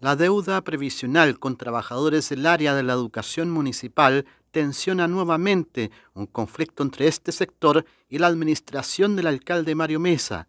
La deuda previsional con trabajadores del área de la educación municipal tensiona nuevamente un conflicto entre este sector y la administración del alcalde Mario Mesa.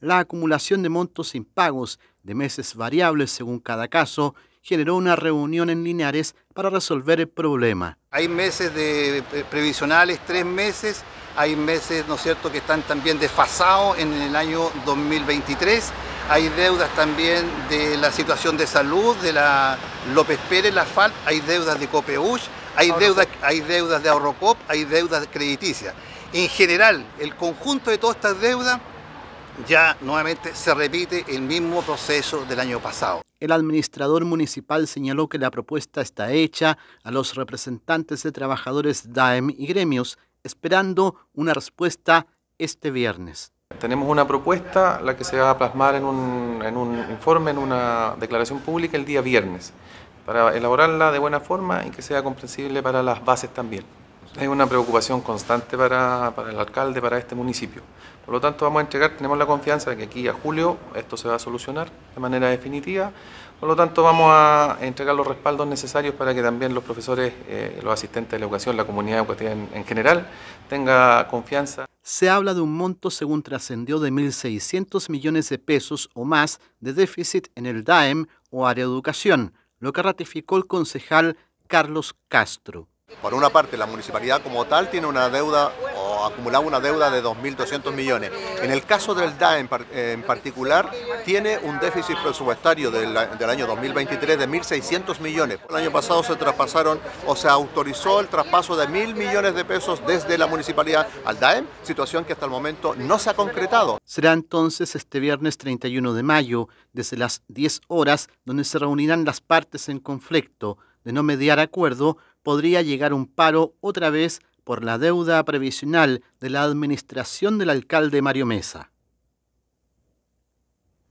La acumulación de montos impagos de meses variables según cada caso generó una reunión en lineares para resolver el problema. Hay meses de previsionales, tres meses, hay meses, ¿no es cierto?, que están también desfasados en el año 2023 hay deudas también de la situación de salud, de la López Pérez, la FAL, hay deudas de COPEUS, hay deudas, hay deudas de Aurocop, hay deudas crediticias. En general, el conjunto de todas estas deudas ya nuevamente se repite el mismo proceso del año pasado. El administrador municipal señaló que la propuesta está hecha a los representantes de trabajadores DAEM y gremios, esperando una respuesta este viernes. Tenemos una propuesta, la que se va a plasmar en un, informe, en una declaración pública el día viernes, para elaborarla de buena forma y que sea comprensible para las bases también. Es una preocupación constante para, el alcalde, para este municipio. Por lo tanto, vamos a entregar, tenemos la confianza de que aquí a julio esto se va a solucionar de manera definitiva. Por lo tanto, vamos a entregar los respaldos necesarios para que también los profesores, eh, los asistentes de la educación, la comunidad educativa en general, tenga confianza se habla de un monto según trascendió de 1.600 millones de pesos o más de déficit en el DAEM o área de educación, lo que ratificó el concejal Carlos Castro. Por una parte, la municipalidad como tal tiene una deuda acumulaba una deuda de 2.200 millones. En el caso del DAE en, eh, particular, tiene un déficit presupuestario del, del año 2023 de 1.600 millones. El año pasado se traspasaron o se autorizó el traspaso de 1.000 millones de pesos desde la municipalidad al DAEM, situación que hasta el momento no se ha concretado. Será entonces este viernes 31 de mayo, desde las 10 horas, donde se reunirán las partes en conflicto. De no mediar acuerdo, podría llegar un paro otra vez por la deuda previsional de la administración del alcalde Mario Mesa.